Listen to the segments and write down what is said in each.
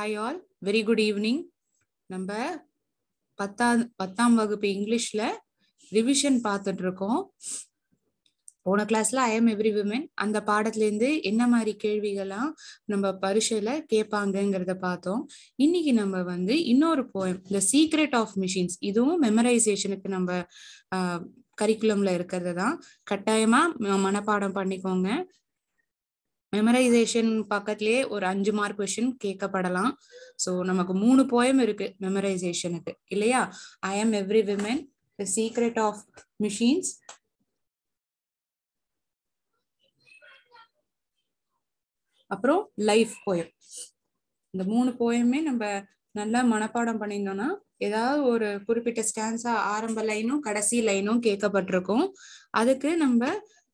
Hi all very good evening நம்ம பத்தாம் பத்தாம் வகுப்பு இங்கிலீஷ்ல ரிவிஷன் பார்த்துட்டு இருக்கோம் போன கிளாஸ்ல ஐ எம் எவ்ரி விமன் அந்த பாடத்துலேருந்து என்ன மாதிரி கேள்விகள்லாம் நம்ம பரிசையில கேட்பாங்கங்கிறத பார்த்தோம் இன்னைக்கு நம்ம வந்து இன்னொரு poem the secret of machines இதுவும் மெமரைசேஷனுக்கு நம்ம கரிக்குலம்ல இருக்கிறது தான் கட்டாயமா மனப்பாடம் பண்ணிக்கோங்க மெமரைசேஷன் பக்கத்துலயே ஒரு அஞ்சு மார்க் கொஷின் கேட்கப்படலாம் ஸோ நமக்கு மூணு போயம் இருக்கு மெமரைசேஷனுக்கு இல்லையா I am every woman the secret of machines அப்புறம் லைஃப் போயம் இந்த மூணு போயமே நம்ம நல்லா மனப்பாடம் பண்ணியிருந்தோம்னா ஏதாவது ஒரு குறிப்பிட்ட ஸ்டான்ஸா ஆரம்ப லைனும் கடைசி லைனும் கேட்கப்பட்டிருக்கும் அதுக்கு நம்ம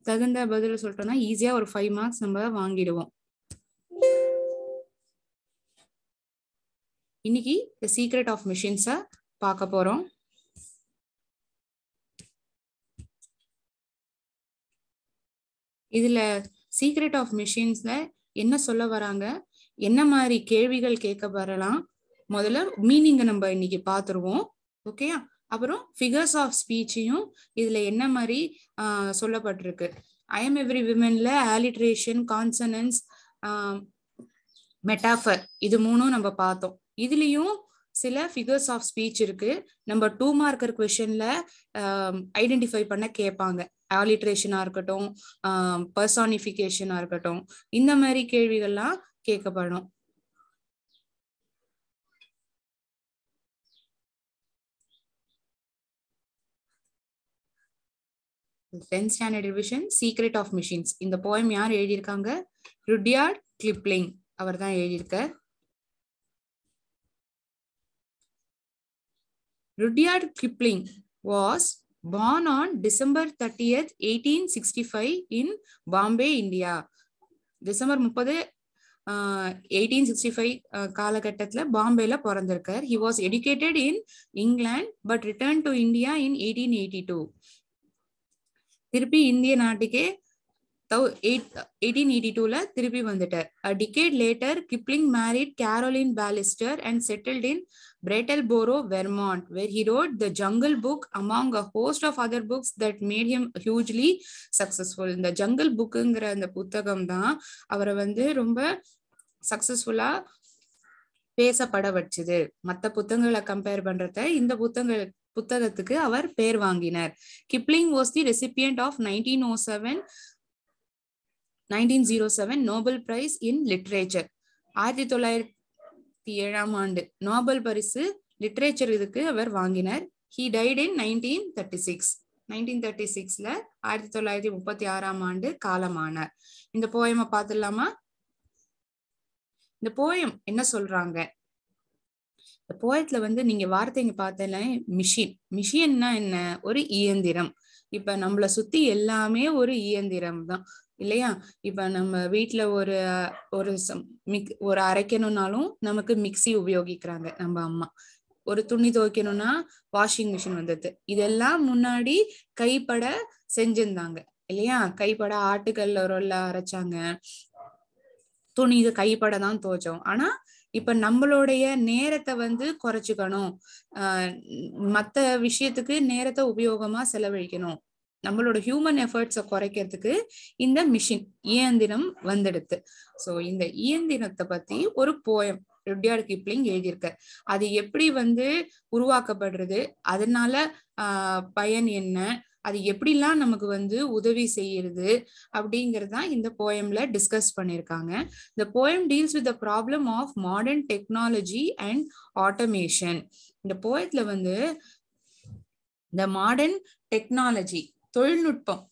தகுந்த பதில் சொல்லிட்டோம்னா ஈஸியா ஒரு ஃபைவ் மார்க்ஸ் நம்ம வாங்கிடுவோம் இன்னைக்கு த சீக்ரெட் ஆஃப் மிஷின்ஸ பார்க்க போறோம் இதுல சீக்ரெட் ஆஃப் மிஷின்ஸ்ல என்ன சொல்ல வராங்க என்ன மாதிரி கேள்விகள் கேட்க வரலாம் முதல்ல மீனிங்கை நம்ம இன்னைக்கு பார்த்துருவோம் ஓகேயா அப்புறம் ஃபிகர்ஸ் ஆஃப் ஸ்பீச்சையும் இதுல என்ன மாதிரி சொல்லப்பட்டிருக்கு ஐ எம் எவ்ரி விமன்ல ஆலிட்ரேஷன் கான்சனன்ஸ் மெட்டாஃபர் இது மூணும் நம்ம பார்த்தோம் இதுலயும் சில ஃபிகர்ஸ் ஆஃப் ஸ்பீச் இருக்கு நம்ம டூ மார்க்கர் கொஷன்ல ஐடென்டிஃபை பண்ண கேட்பாங்க ஆலிட்ரேஷனா இருக்கட்டும் பர்சானிஃபிகேஷனா இருக்கட்டும் இந்த மாதிரி கேள்விகள்லாம் கேட்கப்படும் tenth standard revision secret of machines இந்த போயம் யார் எழுதியிருக்காங்க ருடியார்ட் கிளிப்ளிங் அவர் தான் எழுதியிருக்கார் Rudyard Kipling was December thirtieth eighteen sixty five in Bombay India December முப்பது எயிட்டீன் சிக்ஸ்டி ஃபைவ் காலகட்டத்தில் பாம்பேல பிறந்திருக்கார் he was educated in England but return to India in eighteen eighty two திருப்பி இந்திய நாட்டுக்கே தௌ எயிட் எயிட்டீன் எயிட்டி டூல திருப்பி வந்துட்டார் a decade later Kipling married Caroline Balestier and settled in Brattleboro Vermont where he wrote the jungle book among a host of other books that made him hugely successful இந்த jungle புக்குங்கிற அந்த புத்தகம் தான் அவரை வந்து ரொம்ப சக்சஸ்ஃபுல்லா பேசப்பட வச்சுது மற்ற புத்தகங்களை கம்பேர் பண்றத இந்த புத்தகங்கள் புத்தகத்துக்கு அவர் பெயர் வாங்கினார் Kipling was the recipient of nineteen o seven nineteen zero seven Nobel prize in literature ஆயிரத்தி தொள்ளாயிரத்தி ஏழாம் ஆண்டு நோபல் பரிசு லிட்ரேச்சர் இதுக்கு அவர் வாங்கினார் he died in nineteen thirty six nineteen thirty சிக்ஸ்ல ஆயிரத்தி தொள்ளாயிரத்தி முப்பத்தி ஆறாம் ஆண்டு காலமானார் இந்த போயமை பார்த்துடலாமா இந்த போயம் என்ன சொல்றாங்க இந்த போயத்துல வந்து நீங்க வார்த்தைங்க பார்த்தல மிஷின் மிஷின்னா என்ன ஒரு இயந்திரம் இப்ப நம்மள சுத்தி எல்லாமே ஒரு இயந்திரம் தான் இல்லையா இப்ப நம்ம வீட்டுல ஒரு ஒரு மிக் ஒரு அரைக்கணும்னாலும் நமக்கு மிக்சி உபயோகிக்கிறாங்க நம்ம அம்மா ஒரு துணி துவைக்கணும்னா வாஷிங் மிஷின் வந்தது இதெல்லாம் முன்னாடி கைப்பட செஞ்சிருந்தாங்க இல்லையா கைப்பட ஆட்டுக்கல்ல ரொல்ல அரைச்சாங்க துணி இது கைப்பட தான் துவைச்சோம் ஆனா இப்ப நம்மளுடைய நேரத்தை வந்து குறைச்சிக்கணும் ஆஹ் மத்த விஷயத்துக்கு நேரத்தை உபயோகமா செலவழிக்கணும் நம்மளோட ஹியூமன் எஃபர்ட்ஸை குறைக்கிறதுக்கு இந்த மிஷின் இயந்திரம் வந்தெடுத்து ஸோ இந்த இயந்திரத்தை பத்தி ஒரு போயம் ருட்யார்டு கிப்ளிங் எழுதியிருக்க அது எப்படி வந்து உருவாக்கப்படுறது அதனால பயன் என்ன அது எப்படிலாம் நமக்கு வந்து உதவி செய்யறது அப்படிங்கிறது தான் இந்த போயம்ல டிஸ்கஸ் பண்ணியிருக்காங்க இந்த poem deals with the problem of modern technology and automation இந்த போயத்துல வந்து இந்த மாடர்ன் டெக்னாலஜி தொழில்நுட்பம்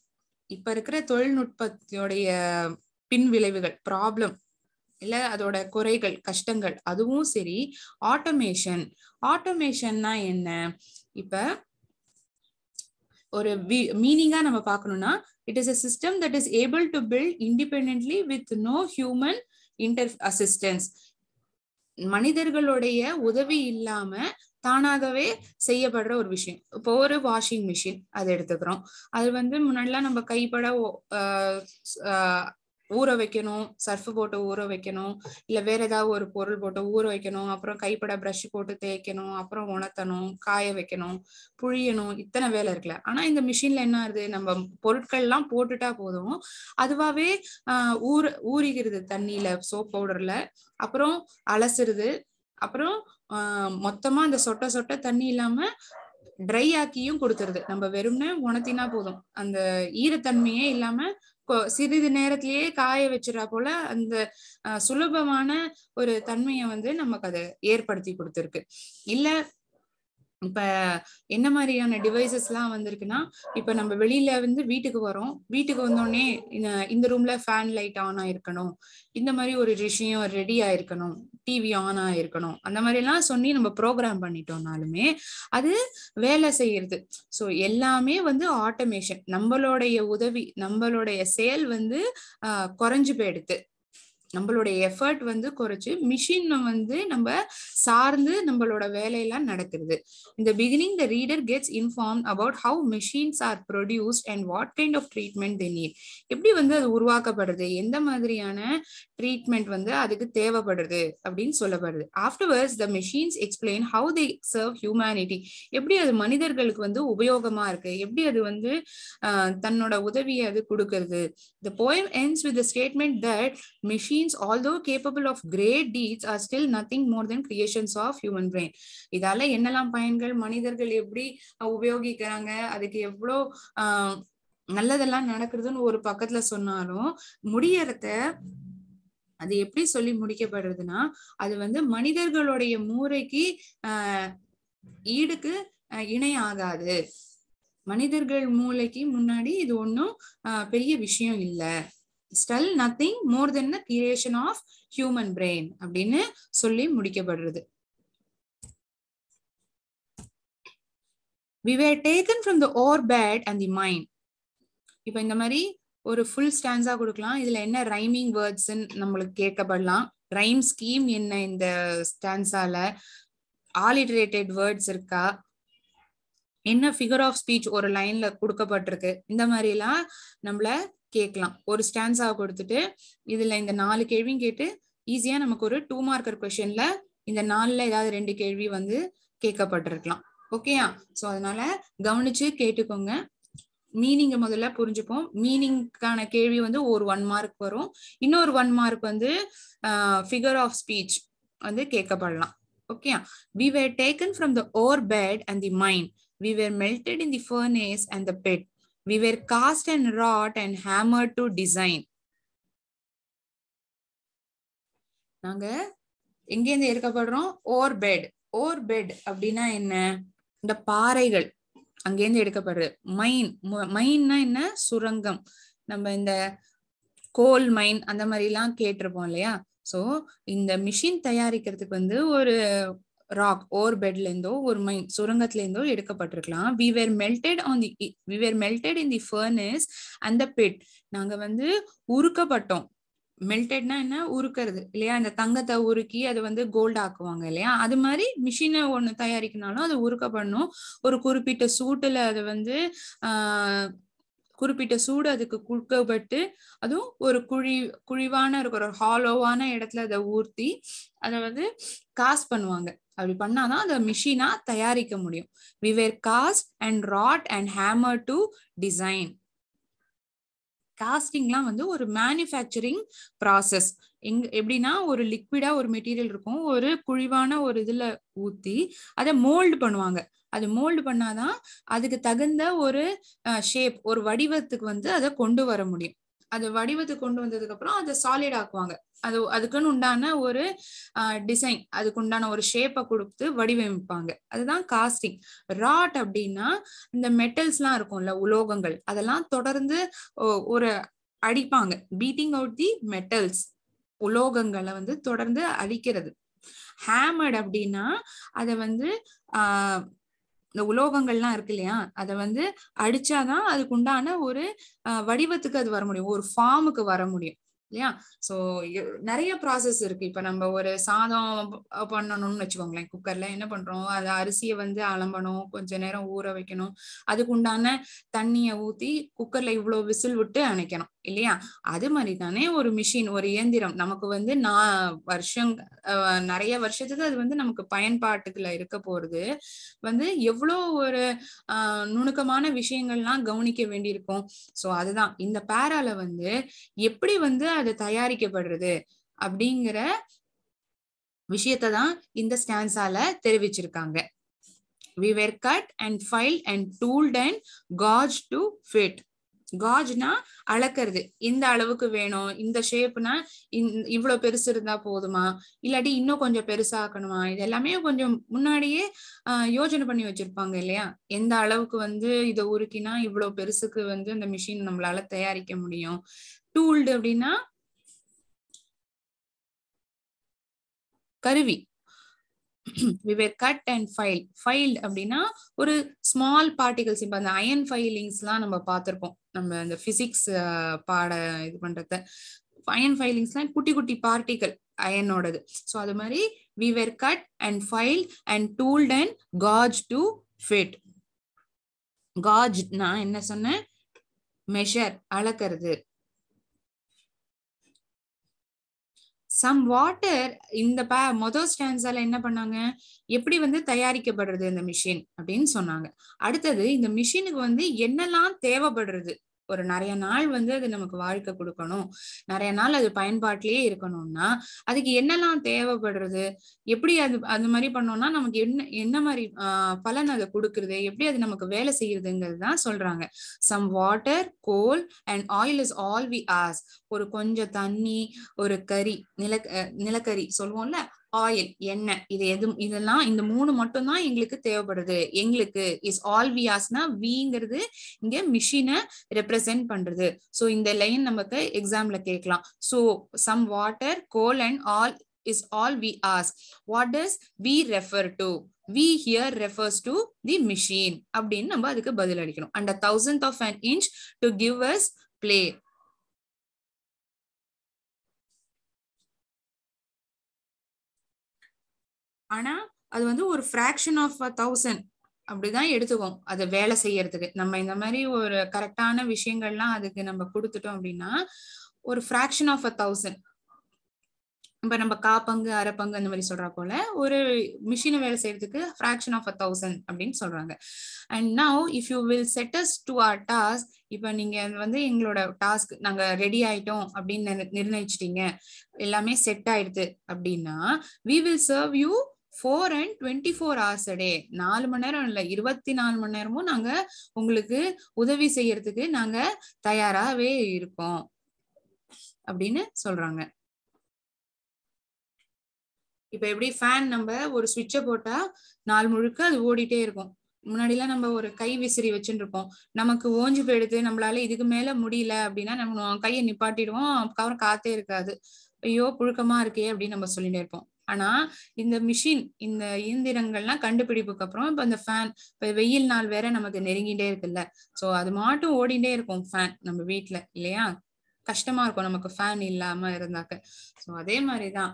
இப்ப இருக்கிற தொழில்நுட்பத்தோடைய பின் விளைவுகள் ப்ராப்ளம் இல்லை அதோட குறைகள் கஷ்டங்கள் அதுவும் சரி ஆட்டோமேஷன் ஆட்டோமேஷன்னா என்ன இப்போ ஒரு மீனிங்கா நம்ம பார்க்கணும்னா it is a system that is able to build independently with no human inter assistance மனிதர்களுடைய உதவி இல்லாம தானாகவே செய்யப்படுற ஒரு விஷயம் இப்போ ஒரு வாஷிங் மிஷின் அதை எடுத்துக்கிறோம் அது வந்து முன்னாடிலாம் நம்ம கைப்பட ஊற வைக்கணும் சர்ஃப் போட்டு ஊற வைக்கணும் இல்ல வேற ஏதாவது ஒரு பொருள் போட்டு ஊற வைக்கணும் அப்புறம் கைப்பட ப்ரஷ் போட்டு தேய்க்கணும் அப்புறம் உணர்த்தணும் காய வைக்கணும் புழியணும் இத்தனை வேலை இருக்குல்ல ஆனா இந்த மிஷின்ல என்ன ஆகுது நம்ம பொருட்கள் எல்லாம் போட்டுட்டா போதும் அதுவாவே ஆஹ் ஊற ஊறிகிறது தண்ணியில சோப் பவுடர்ல அப்புறம் அலசுறது அப்புறம் மொத்தமா அந்த சொட்ட சொட்ட தண்ணி இல்லாம ட்ரை ஆக்கியும் கொடுத்துருது நம்ம வெறும்னே உணத்தினா போதும் அந்த ஈரத்தன்மையே இல்லாம சிறிது நேரத்திலேயே காய வச்சிடா போல அந்த சுலபமான ஒரு தன்மையை வந்து நமக்கு அதை ஏற்படுத்தி கொடுத்துருக்கு இல்ல இப்ப என்ன மாதிரியான டிவைசஸ் எல்லாம் வந்திருக்குன்னா இப்ப நம்ம வெளியில வந்து வீட்டுக்கு வரோம் வீட்டுக்கு வந்தோடனே இந்த ரூம்ல ஃபேன் லைட் ஆன் ஆயிருக்கணும் இந்த மாதிரி ஒரு விஷயம் ரெடி ஆயிருக்கணும் டிவி ஆன் ஆயிருக்கணும் அந்த மாதிரி எல்லாம் சொல்லி நம்ம ப்ரோக்ராம் பண்ணிட்டோம்னாலுமே அது வேலை செய்யறது ஸோ எல்லாமே வந்து ஆட்டோமேஷன் நம்மளுடைய உதவி நம்மளுடைய செயல் வந்து குறைஞ்சு போயிடுது நம்மளுடைய எஃபர்ட் வந்து குறைச்சு மிஷின் வந்து நம்ம சார்ந்து நம்மளோட வேலையெல்லாம் நடக்குது இந்த beginning the reader gets inform about how machines are produced and what kind of treatment they need எப்படி வந்து அது உருவாக்கப்படுது எந்த மாதிரியான ட்ரீட்மெண்ட் வந்து அதுக்கு தேவைப்படுது அப்படின்னு சொல்லப்படுது afterwards the machines explain how they serve humanity எப்படி அது மனிதர்களுக்கு வந்து உபயோகமா இருக்கு எப்படி அது வந்து தன்னோட உதவியை அது கொடுக்கறது the poem ends with statement that machine although capable of great deeds are still nothing more than creations of human brain இதால என்னெல்லாம் பயன்கள் மனிதர்கள் எப்படி உபயோகிக்கிறாங்க அதுக்கு எவ்வளோ நல்லதெல்லாம் நடக்குதுன்னு ஒரு பக்கத்துல சொன்னாலும் முடியறத அது எப்படி சொல்லி முடிக்கப்படுறதுன்னா அது வந்து மனிதர்களுடைய மூளைக்கு ஆஹ் ஈடுக்கு இணையாகாது மனிதர்கள் மூளைக்கு முன்னாடி இது ஒன்றும் பெரிய விஷயம் இல்லை still nothing more than the creation of human brain அப்படின்னு சொல்லி முடிக்கப்படுறது we were taken from the ore bed and the mine இப்போ இந்த மாதிரி ஒரு ஃபுல் ஸ்டான்ஸா கொடுக்கலாம் இதுல என்ன ரைமிங் வேர்ட்ஸ்ன்னு நம்மளுக்கு கேட்கப்படலாம் ரைம் ஸ்கீம் என்ன இந்த ஸ்டான்ஸால ஆலிட்ரேட்டட் வேர்ட்ஸ் இருக்கா என்ன ஃபிகர் ஆஃப் ஸ்பீச் ஒரு லைன்ல கொடுக்கப்பட்டிருக்கு இந்த மாதிரிலாம் எல்லாம் நம்மள கேட்கலாம் ஒரு ஸ்டான்ஸாக கொடுத்துட்டு இதில் இந்த நாலு கேள்வியும் கேட்டு ஈஸியாக நமக்கு ஒரு டூ மார்க்கர் கொஷனில் இந்த நாலில் ஏதாவது ரெண்டு கேள்வி வந்து கேட்கப்பட்டிருக்கலாம் ஓகேயா ஸோ அதனால கவனிச்சு கேட்டுக்கோங்க மீனிங்கை முதல்ல புரிஞ்சுப்போம் மீனிங்க்கான கேள்வி வந்து ஒரு ஒன் மார்க் வரும் இன்னொரு ஒன் மார்க் வந்து ஃபிகர் ஆஃப் ஸ்பீச் வந்து கேட்கப்படலாம் ஓகேயா we were taken from the ore bed and the mine we were melted in the furnace and the pit We were cast and wrought and hammered to design. நாங்க எங்கேருந்து எடுக்கப்படுறோம் ஓர் bed ஓர் bed அப்படின்னா என்ன இந்த பாறைகள் அங்கேருந்து எடுக்கப்படுறது மைன் மைன்னா என்ன சுரங்கம் நம்ம இந்த கோல் மைன் அந்த மாதிரி எல்லாம் கேட்டிருப்போம் இல்லையா சோ இந்த மிஷின் தயாரிக்கிறதுக்கு வந்து ஒரு ராக் ஓர் பெட்லேருந்தோ ஒரு மை சுரங்கத்திலேருந்தோ எடுக்கப்பட்டிருக்கலாம் we were melted on the we were melted in the furnace அந்த பெட் நாங்கள் வந்து உருக்கப்பட்டோம் மெல்டெட்னா என்ன உருக்கிறது இல்லையா அந்த தங்கத்தை உருக்கி அதை வந்து கோல்ட் ஆக்குவாங்க இல்லையா அது மாதிரி மிஷினை ஒன்று தயாரிக்கினாலும் அது உருக்கப்படணும் ஒரு குறிப்பிட்ட சூட்டில் அது வந்து குறிப்பிட்ட சூடு அதுக்கு குடுக்கப்பட்டு அதுவும் ஒரு குழி குழிவான இருக்கிற ஒரு ஹாலோவான இடத்துல அதை ஊர்த்தி அதை வந்து காசு பண்ணுவாங்க அப்படி பண்ணாதான் அந்த மிஷினா தயாரிக்க முடியும் we were cast and wrought and hammer to design காஸ்டிங்லாம் வந்து ஒரு மேனுஃபேக்சரிங் ப்ராசஸ் எங் எப்படின்னா ஒரு லிக்விடா ஒரு மெட்டீரியல் இருக்கும் ஒரு குழிவான ஒரு இதுல ஊத்தி அதை மோல்டு பண்ணுவாங்க அது மோல்டு பண்ணாதான் அதுக்கு தகுந்த ஒரு ஷேப் ஒரு வடிவத்துக்கு வந்து அதை கொண்டு வர முடியும் அது வடிவத்துக்கு கொண்டு வந்ததுக்கு அப்புறம் அதை சாலிட் ஆக்குவாங்க அது அதுக்குன்னு உண்டான ஒரு டிசைன் அதுக்கு உண்டான ஒரு ஷேப்பை கொடுத்து வடிவமைப்பாங்க அதுதான் காஸ்டிங் ராட் அப்படின்னா இந்த மெட்டல்ஸ்லாம் இருக்கும்ல உலோகங்கள் அதெல்லாம் தொடர்ந்து ஒரு அடிப்பாங்க பீட்டிங் அவுட் தி மெட்டல்ஸ் உலோகங்களை வந்து தொடர்ந்து அழிக்கிறது ஹேமர்ட் அப்படின்னா அதை வந்து இந்த உலோகங்கள்லாம் இருக்கு இல்லையா அதை வந்து அடிச்சாதான் அதுக்கு உண்டான ஒரு வடிவத்துக்கு அது வர முடியும் ஒரு ஃபார்முக்கு வர முடியும் இல்லையா ஸோ நிறைய ப்ராசஸ் இருக்கு இப்போ நம்ம ஒரு சாதம் பண்ணணும்னு வச்சுக்கோங்களேன் குக்கர்ல என்ன பண்றோம் அது அரிசியை வந்து அலம்பணும் கொஞ்ச நேரம் ஊற வைக்கணும் அதுக்கு உண்டான தண்ணியை ஊத்தி குக்கர்ல இவ்வளோ விசில் விட்டு அணைக்கணும் இல்லையா அது மாதிரி தானே ஒரு மிஷின் ஒரு இயந்திரம் நமக்கு வந்து நான் வருஷம் நிறைய வருஷத்துக்கு அது வந்து நமக்கு பயன்பாட்டுக்குள்ள இருக்க போறது வந்து எவ்வளோ ஒரு நுணுக்கமான விஷயங்கள்லாம் கவனிக்க வேண்டியிருக்கும் ஸோ அதுதான் இந்த பேரால வந்து எப்படி வந்து அது தயாரிக்கப்படுறது அப்படிங்கிற விஷயத்தை தான் இந்த ஸ்டான்ஸால தெரிவிச்சிருக்காங்க we were cut and file and tooled and gauge to fit காஜ்னா அளக்கிறது இந்த அளவுக்கு வேணும் இந்த ஷேப்னா இவ்வளவு பெருசு இருந்தா போதுமா இல்லாட்டி இன்னும் கொஞ்சம் பெருசா ஆக்கணுமா இது எல்லாமே கொஞ்சம் முன்னாடியே யோஜனை பண்ணி வச்சிருப்பாங்க இல்லையா எந்த அளவுக்கு வந்து இதை உருக்கினா இவ்வளவு பெருசுக்கு வந்து இந்த மிஷின் நம்மளால தயாரிக்க முடியும் டூல்டு அப்படின்னா கருவி we were cut and filed filed அப்படின்னா ஒரு ஸ்மால் பார்ட்டிகல்ஸ் இப்போ அந்த அயன் ஃபைலிங்ஸ்லாம் நம்ம பார்த்துருப்போம் நம்ம அந்த ஃபிசிக்ஸ் பாட இது பண்றத அயன் ஃபைலிங்ஸ்லாம் குட்டி குட்டி பார்ட்டிகல் அயனோடது ஸோ அது மாதிரி we were cut and file and tooled and gauge to fit gauge நான் என்ன சொன்னேன் மெஷர் அளக்கிறது சம் வாட்டர் இந்த ப மொதல் ஸ்டான்ஸால என்ன பண்ணாங்க எப்படி வந்து தயாரிக்கப்படுறது இந்த மிஷின் அப்படின்னு சொன்னாங்க அடுத்தது இந்த மிஷினுக்கு வந்து என்னெல்லாம் தேவைப்படுறது ஒரு நிறைய நாள் வந்து அது நமக்கு வாழ்க்கை கொடுக்கணும் நிறைய நாள் அது பயன்பாட்டிலேயே இருக்கணும்னா அதுக்கு என்னெல்லாம் தேவைப்படுறது எப்படி அது அது மாதிரி பண்ணோம்னா நமக்கு என்ன என்ன மாதிரி பலன் அதை கொடுக்குறது எப்படி அது நமக்கு வேலை செய்யறதுங்கிறது தான் சொல்றாங்க some water coal and oil is all we ask ஒரு கொஞ்சம் தண்ணி ஒரு கறி நில நிலக்கரி சொல்லுவோம்ல ஆயில் எண்ணெய் இது எது இதெல்லாம் இந்த மூணு மட்டும் தான் எங்களுக்கு தேவைப்படுது எங்களுக்கு இஸ் ஆல் வி விங்கிறது இங்க மிஷினை ரெப்ரசென்ட் பண்றது ஸோ இந்த லைன் நமக்கு எக்ஸாம்ல கேட்கலாம் so some water coal and all is all we ask what does we refer to we here refers to the machine அப்படின்னு நம்ம அதுக்கு பதில் அளிக்கணும் and thousand of an inch to give us play ஆனா அது வந்து ஒரு ஃப்ராக்ஷன் ஆஃப் அ தௌசண்ட் அப்படிதான் எடுத்துக்கோம் அதை வேலை செய்யறதுக்கு நம்ம இந்த மாதிரி ஒரு கரெக்டான விஷயங்கள்லாம் அதுக்கு நம்ம கொடுத்துட்டோம் அப்படின்னா ஒரு ஃப்ராக்ஷன் ஆஃப் அ தௌசண்ட் இப்போ நம்ம காப்பங்கு அரைப்பங்கு அந்த மாதிரி சொல்றா போல ஒரு மிஷினை வேலை செய்யறதுக்கு ஃப்ராக்ஷன் ஆஃப் அ தௌசண்ட் அப்படின்னு சொல்றாங்க and now if you will set us to a task இப்போ நீங்க வந்து எங்களோட டாஸ்க் நாங்க ரெடி ஆயிட்டோம் அப்படின்னு நிர்ணயிச்சிட்டீங்க எல்லாமே செட் ஆயிடுது அப்படின்னா we will serve you four and twenty four hours a day நாலு மணி நேரம் இல்லை இருபத்தி நாலு மணி நேரமும் நாங்க உங்களுக்கு உதவி செய்யறதுக்கு நாங்க தயாராகவே இருக்கோம் அப்படின்னு சொல்றாங்க இப்போ எப்படி ஃபேன் நம்ம ஒரு சுவிட்சை போட்டா நாள் முழுக்க அது ஓடிட்டே இருக்கும் முன்னாடிலாம் நம்ம ஒரு கை விசிறி வச்சுட்டு நமக்கு ஓஞ்சி போயிடுது நம்மளால இதுக்கு மேல முடியல அப்படின்னா நம்ம கையை நிப்பாட்டிடுவோம் அப்புறம் காத்தே இருக்காது ஐயோ புழுக்கமா இருக்கே அப்படின்னு நம்ம சொல்லிட்டே இருப்போம் ஆனா இந்த மிஷின் இந்த இயந்திரங்கள்லாம் கண்டுபிடிப்புக்கு அப்புறம் இப்ப இந்த ஃபேன் இப்ப வெயில் நாள் வேற நமக்கு நெருங்கிட்டே இருக்குல்ல சோ அது மாட்டும் ஓடிண்டே இருக்கும் ஃபேன் நம்ம வீட்டுல இல்லையா கஷ்டமா இருக்கும் நமக்கு ஃபேன் இல்லாம இருந்தாக்க சோ அதே மாதிரிதான்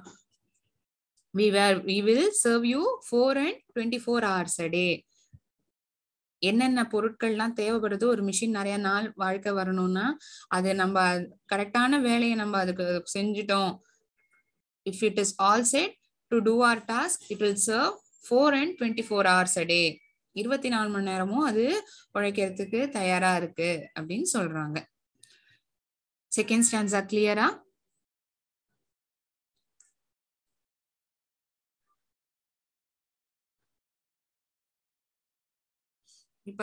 we were we will serve you four and twenty four hours a day என்னென்ன பொருட்கள்லாம் தேவைப்படுது ஒரு மிஷின் நிறைய நாள் வாழ்க்கை வரணும்னா அது நம்ம கரெக்டான வேலையை நம்ம அதுக்கு செஞ்சுட்டோம் If it is all set to do our task, it will serve 4 and 24 hours a day. இருபத்தி நாலு மணி நேரமும் அது உழைக்கிறதுக்கு தயாரா இருக்கு அப்படின்னு சொல்றாங்க செகண்ட் ஸ்டான்ஸா கிளியரா இப்ப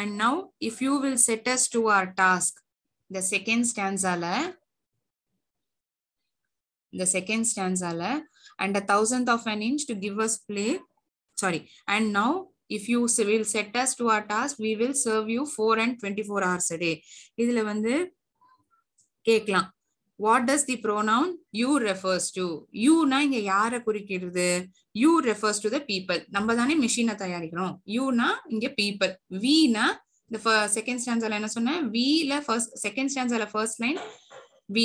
and now if you will set us to our task இந்த செகண்ட் ஸ்டான்ஸால இந்த செகண்ட் ஸ்டான்ஸால and a thousand of an inch to give us play sorry and now if you will set us to our task we will serve you four and twenty four hours day இதுல வந்து கேட்கலாம் what does the pronoun you refers to யூனா இங்க யாரை குறிக்கிறது you refers to the people நம்ம தானே மிஷினை தயாரிக்கிறோம் யூனா இங்க பீப்புள் வினா இந்த செகண்ட் ஸ்டான்ஸால என்ன சொன்னேன் வீல ஃபர்ஸ்ட் செகண்ட் ஸ்டான்ஸால first line we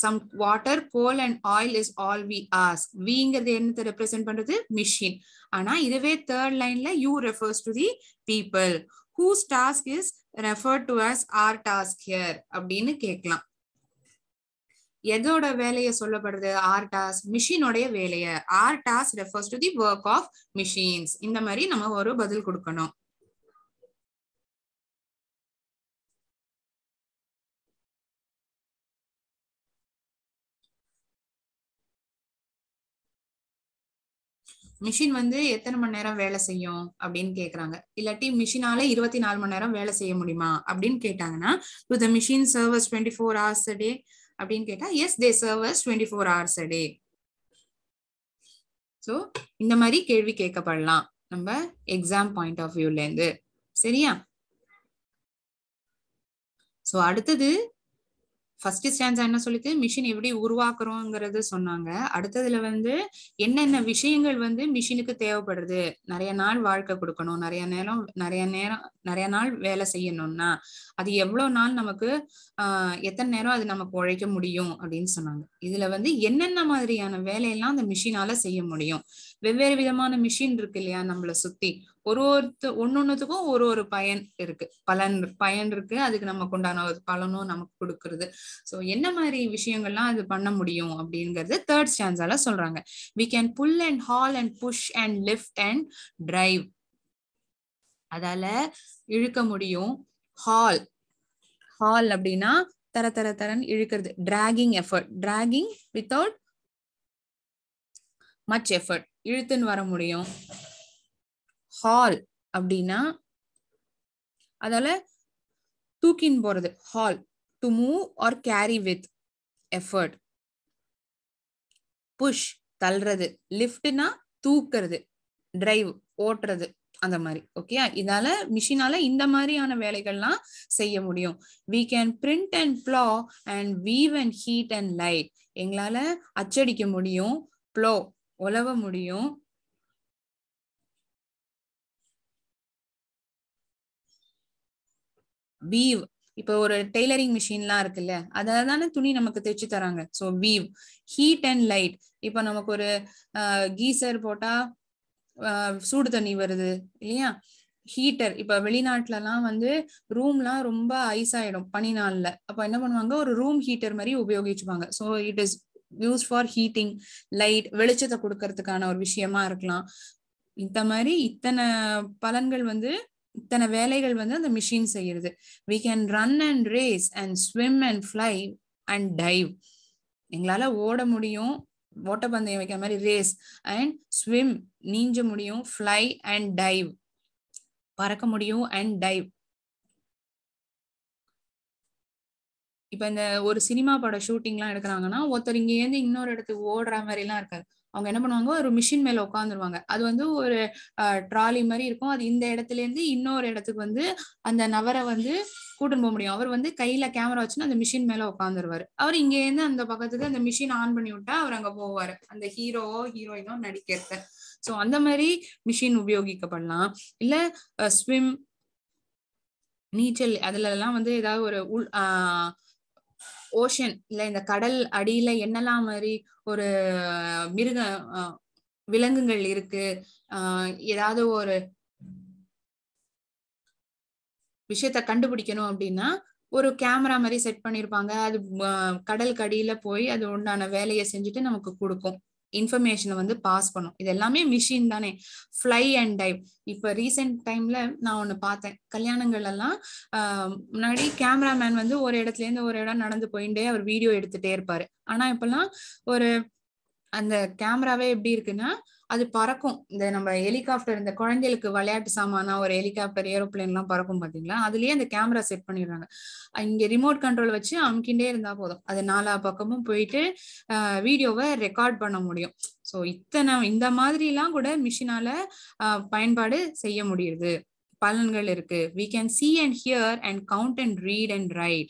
some water coal and oil is all we ask விங்கிறது என்னத்தை ரெப்ரசென்ட் பண்றது மிஷின் ஆனா இதுவே தேர்ட் லைன்ல you refers to the people whose task is refer to us our task here அப்படின்னு கேட்கலாம் எதோட வேலையை சொல்லப்படுது ஆர் டாஸ் மிஷினோடைய வேலையை our task refers to the work of machines இந்த மாதிரி நம்ம ஒரு பதில் கொடுக்கணும் மிஷின் வந்து எத்தனை மணி நேரம் வேலை செய்யும் அப்படின்னு கேக்குறாங்க இல்லாட்டி மிஷினால இருபத்தி நாலு மணி நேரம் வேலை செய்ய முடியுமா அப்படின்னு கேட்டாங்கன்னா to the machine serves twenty four hours a day அப்படின்னு கேட்டா yes they serves twenty four hours a day so இந்த மாதிரி கேள்வி கேட்கப்படலாம் நம்ம எக்ஸாம் பாயிண்ட் ஆஃப் வியூல இருந்து சரியா ஸோ அடுத்தது ஃபர்ஸ்ட் ஸ்டான்ஸா என்ன சொல்லிட்டு மிஷின் எப்படி உருவாக்குறோங்கிறது சொன்னாங்க அடுத்ததுல வந்து என்னென்ன விஷயங்கள் வந்து மிஷினுக்கு தேவைப்படுறது நிறைய நாள் வாழ்க்கை கொடுக்கணும் நிறைய நேரம் நிறைய நேரம் நிறைய நாள் வேலை செய்யணும்னா அது எவ்வளவு நாள் நமக்கு ஆஹ் எத்தனை நேரம் அது நமக்கு உழைக்க முடியும் அப்படின்னு சொன்னாங்க இதுல வந்து என்னென்ன மாதிரியான வேலையெல்லாம் அந்த மிஷினால செய்ய முடியும் வெவ்வேறு விதமான மிஷின் இருக்கு இல்லையா நம்மளை சுத்தி ஒரு ஒருத்த ஒன்னொன்னுத்துக்கும் ஒரு ஒரு பயன் இருக்கு பலன் பயன் இருக்கு அதுக்கு நமக்கு உண்டான ஒரு பலனும் நமக்கு கொடுக்கறது ஸோ என்ன மாதிரி விஷயங்கள்லாம் அது பண்ண முடியும் அப்படிங்கிறது தேர்ட் ஸ்டாண்ட்ஸால சொல்றாங்க we can pull and haul and push and lift and drive அதால இழுக்க முடியும் ஹால் ஹால் அப்படின்னா தர தர தரன் இழுக்கிறது dragging effort dragging without much effort இழுத்துன்னு வர முடியும் ஹால் அப்படின்னா அதால தூக்கின்னு போறது haul to move or carry with effort push தள்ளுறது லிஃப்ட்னா தூக்குறது டிரைவ் ஓட்டுறது அந்த மாதிரி ஓகே இதால மிஷினால இந்த மாதிரியான வேலைகள்லாம் செய்ய முடியும் we can print and blow and weave and heat and light எங்களால அச்சடிக்க முடியும் ப்ளோ உழவ முடியும் வீவ் இப்போ ஒரு டெய்லரிங் மிஷின்லாம் இருக்குல்ல அதால துணி நமக்கு தைச்சு தராங்க so weave heat and light இப்போ நமக்கு ஒரு கீசர் போட்டா சூடு தண்ணி வருது இல்லையா ஹீட்டர் இப்ப வெளிநாட்டுலலாம் வந்து ரூம்லாம் ரொம்ப ஐஸ் ஆயிடும் பனி நாள்ல அப்ப என்ன பண்ணுவாங்க ஒரு ரூம் ஹீட்டர் மாதிரி உபயோகிச்சுப்பாங்க so it is use for heating light வெளிச்சத்தை கொடுக்கறதுக்கான ஒரு விஷயமா இருக்கலாம் இந்த மாதிரி இத்தனை பலன்கள் வந்து இத்தனை வேலைகள் வந்து அந்த மிஷின் செய்யறது we can run and race and swim and fly and dive எங்களால ஓட முடியும் ஓட்ட பந்தயம் வைக்கிற மாதிரி ரேஸ் அண்ட் ஸ்விம் நீஞ்ச முடியும் ஃப்ளை அண்ட் டைவ் பறக்க முடியும் அண்ட் டைவ் இப்ப இந்த ஒரு சினிமா பட எல்லாம் எடுக்கிறாங்கன்னா ஒருத்தர் இருந்து இன்னொரு இடத்துக்கு ஓடுற மாதிரி எல்லாம் இருக்காது அவங்க என்ன பண்ணுவாங்க ஒரு மிஷின் மேல உட்காந்துருவாங்க அது வந்து ஒரு ட்ராலி மாதிரி இருக்கும் அது இந்த இடத்துல இருந்து இன்னொரு இடத்துக்கு வந்து அந்த நபரை வந்து கூட்டின்னு போக முடியும் அவர் வந்து கையில கேமரா வச்சுன்னா அந்த மிஷின் மேல உட்காந்துருவாரு அவர் இங்க இருந்து அந்த பக்கத்துக்கு அந்த மிஷின் ஆன் பண்ணி விட்டா அவர் அங்க போவாரு அந்த ஹீரோவோ ஹீரோயினோ நடிக்கிறத சோ அந்த மாதிரி மிஷின் உபயோகிக்கப்படலாம் இல்ல ஸ்விம் நீச்சல் அதுல எல்லாம் வந்து ஏதாவது ஒரு உள் ஆஹ் ஓஷன் இல்ல இந்த கடல் அடியில என்னெல்லாம் மாதிரி ஒரு மிருக விலங்குகள் இருக்கு ஆஹ் ஏதாவது ஒரு விஷயத்த கண்டுபிடிக்கணும் அப்படின்னா ஒரு கேமரா மாதிரி செட் பண்ணிருப்பாங்க அது கடலுக்கு அடியில போய் அது உண்டான வேலையை செஞ்சுட்டு நமக்கு கொடுக்கும் இன்ஃபர்மேஷனை வந்து பாஸ் பண்ணும் இது எல்லாமே மிஷின் தானே ஃப்ளை அண்ட் டைவ் இப்போ ரீசெண்ட் டைம்ல நான் ஒன்று பார்த்தேன் கல்யாணங்கள் எல்லாம் முன்னாடி கேமராமேன் வந்து ஒரு இடத்துல இருந்து ஒரு இடம் நடந்து போயிட்டே அவர் வீடியோ எடுத்துட்டே இருப்பாரு ஆனா இப்பெல்லாம் ஒரு அந்த கேமராவே எப்படி இருக்குன்னா அது பறக்கும் இந்த நம்ம ஹெலிகாப்டர் இந்த குழந்தைகளுக்கு விளையாட்டு சாமானா ஒரு ஹெலிகாப்டர் ஏரோப்ளைன் எல்லாம் பறக்கும் பாத்தீங்களா அதுலயே அந்த கேமரா செட் பண்ணிடுறாங்க இங்க ரிமோட் கண்ட்ரோல் வச்சு அமுக்கிண்டே இருந்தா போதும் அது நாலா பக்கமும் போயிட்டு வீடியோவை ரெக்கார்ட் பண்ண முடியும் ஸோ இத்தனை இந்த மாதிரிலாம் கூட மிஷினால பயன்பாடு செய்ய முடியுது பலன்கள் இருக்கு we can see and hear and count and read and write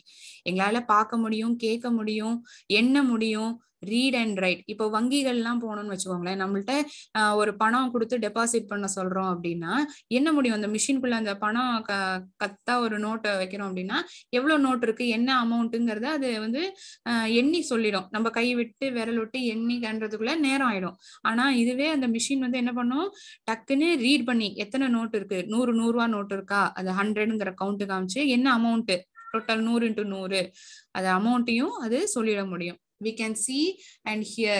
எங்களால பார்க்க முடியும் கேட்க முடியும் எண்ண முடியும் ரீட் அண்ட் ரைட் இப்போ வங்கிகள்லாம் போகணும்னு வச்சுக்கோங்களேன் நம்மள்ட்ட ஒரு பணம் கொடுத்து டெபாசிட் பண்ண சொல்றோம் அப்படின்னா என்ன முடியும் அந்த மிஷின்குள்ள அந்த பணம் க கத்தா ஒரு நோட்டை வைக்கிறோம் அப்படின்னா எவ்வளோ நோட் இருக்கு என்ன அமௌண்ட்டுங்கிறத அது வந்து எண்ணி சொல்லிடும் நம்ம கை விட்டு விரல் விட்டு எண்ணி கன்றதுக்குள்ள நேரம் ஆயிடும் ஆனா இதுவே அந்த மிஷின் வந்து என்ன பண்ணும் டக்குன்னு ரீட் பண்ணி எத்தனை நோட் இருக்கு நூறு நூறுரூவா நோட் இருக்கா அது ஹண்ட்ரட்ங்கிற கவுண்ட் காமிச்சு என்ன அமௌண்ட் டோட்டல் நூறு இன்ட்டு நூறு அது அமௌண்ட்டையும் அது சொல்லிட முடியும் we can see and hear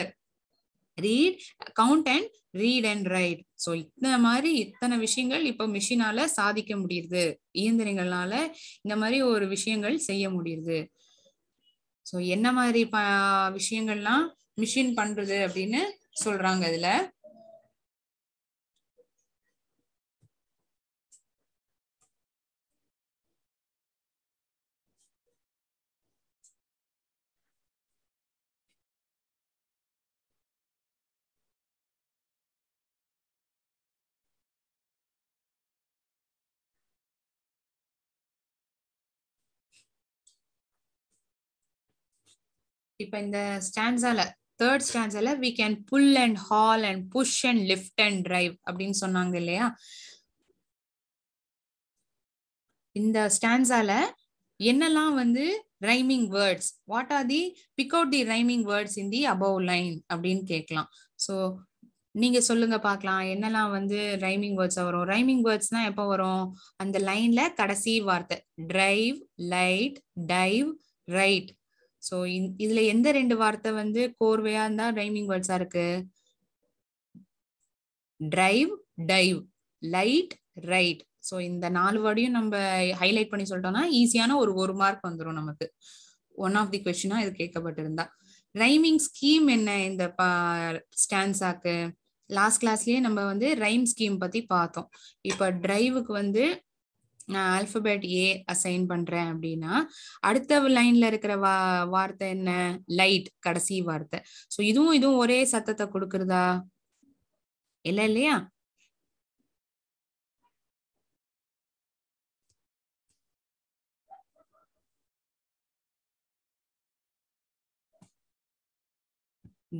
read count and read and write so இந்த மாதிரி இத்தனை விஷயங்கள் இப்ப மிஷினால சாதிக்க முடியுது இயந்திரங்கள்னால இந்த மாதிரி ஒரு விஷயங்கள் செய்ய முடியுது சோ என்ன மாதிரி ப விஷயங்கள்லாம் மிஷின் பண்றது அப்படின்னு சொல்றாங்க இதுல இப்ப இந்த ஸ்டான்ஸால தேர்ட் ஸ்டான்ஸால we can pull and haul and push and lift and drive அப்படின்னு சொன்னாங்க இல்லையா இந்த ஸ்டான்ஸால என்னெல்லாம் வந்து rhyming words what are the pick out the rhyming words in the above line அப்படின்னு கேட்கலாம் ஸோ நீங்க சொல்லுங்க பார்க்கலாம் என்னெல்லாம் வந்து ரைமிங் வேர்ட்ஸ் வரும் ரைமிங் வேர்ட்ஸ்னா எப்போ வரும் அந்த லைன்ல கடைசி வார்த்தை drive light dive write so இதுல எந்த ரெண்டு வார்த்தை வந்து கோர்வையா இருந்தா ரைமிங் வேர்ட்ஸா இருக்கு drive dive light write so இந்த நாலு வார்டையும் நம்ம ஹைலைட் பண்ணி சொல்லிட்டோம்னா ஈஸியான ஒரு ஒரு மார்க் வந்துடும் நமக்கு ஒன் ஆஃப் தி கொஸ்டினா இது கேட்கப்பட்டிருந்தா ரைமிங் ஸ்கீம் என்ன இந்த ஸ்டான்ஸாக்கு லாஸ்ட் கிளாஸ்லயே நம்ம வந்து ரைம் ஸ்கீம் பத்தி பார்த்தோம் இப்ப டிரைவுக்கு வந்து நான் ஆல்பபெட் ஏ அசைன் பண்றேன் அப்படின்னா அடுத்த லைன்ல இருக்கிற வா வார்த்தை என்ன லைட் கடைசி வார்த்தை ஸோ இதுவும் இதுவும் ஒரே சத்தத்தை கொடுக்குறதா இல்ல இல்லையா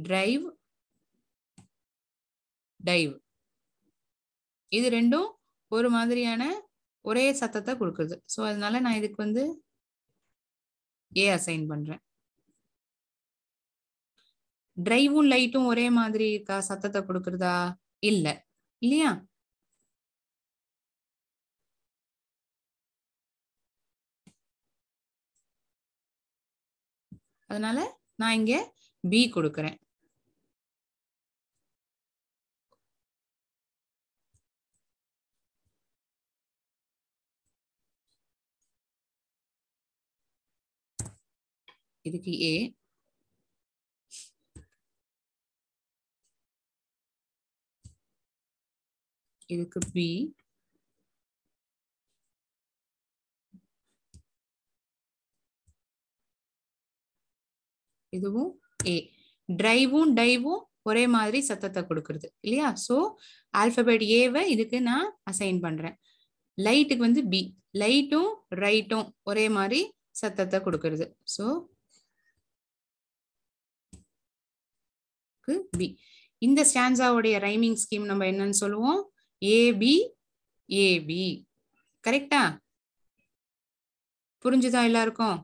டிரைவ் டைவ் இது ரெண்டும் ஒரு மாதிரியான ஒரே சத்தத்தை கொடுக்குது ஸோ அதனால நான் இதுக்கு வந்து ஏ அசைன் பண்றேன் டிரைவும் லைட்டும் ஒரே மாதிரி இருக்கா சத்தத்தை கொடுக்குறதா இல்ல இல்லையா அதனால நான் இங்க பி கொடுக்குறேன் activity A. இதுக்கு B இதுவும் ஏ டிரைவும் டைவும் ஒரே மாதிரி சத்தத்தை கொடுக்கறது இல்லையா சோ ஆல்பபெட் ஏவை இதுக்கு நான் அசைன் பண்றேன் லைட்டுக்கு வந்து பி லைட்டும் ரைட்டும் ஒரே மாதிரி சத்தத்தை கொடுக்கறது ஸோ இருக்கு பி இந்த ஸ்டான்சாவுடைய ரைமிங் ஸ்கீம் நம்ம என்னன்னு சொல்லுவோம் ஏபி ஏபி கரெக்டா புரிஞ்சுதா எல்லாருக்கும்